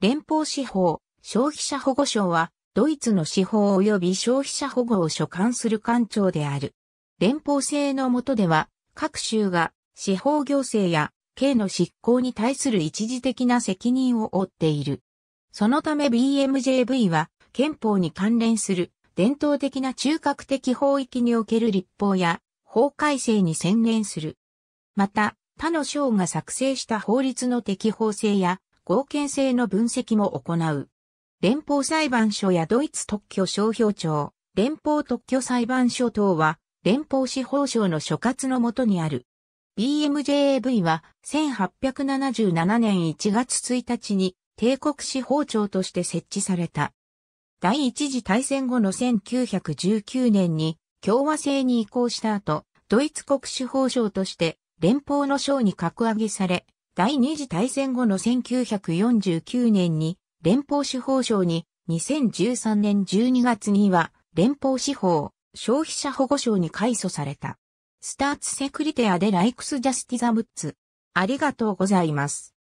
連邦司法、消費者保護省は、ドイツの司法及び消費者保護を所管する官庁である。連邦制の下では、各州が司法行政や刑の執行に対する一時的な責任を負っている。そのため BMJV は憲法に関連する伝統的な中核的法域における立法や法改正に専念する。また、他の省が作成した法律の適法性や合憲性の分析も行う。連邦裁判所やドイツ特許商標庁、連邦特許裁判所等は、連邦司法省の所轄のもとにある。BMJAV は1877年1月1日に帝国司法庁として設置された。第一次大戦後の1919年に共和制に移行した後、ドイツ国司法省として連邦の省に格上げされ、第二次大戦後の1949年に連邦司法省に2013年12月には連邦司法消費者保護省に改訴された。スターツセクリテアでライクスジャスティザムッツ。ありがとうございます。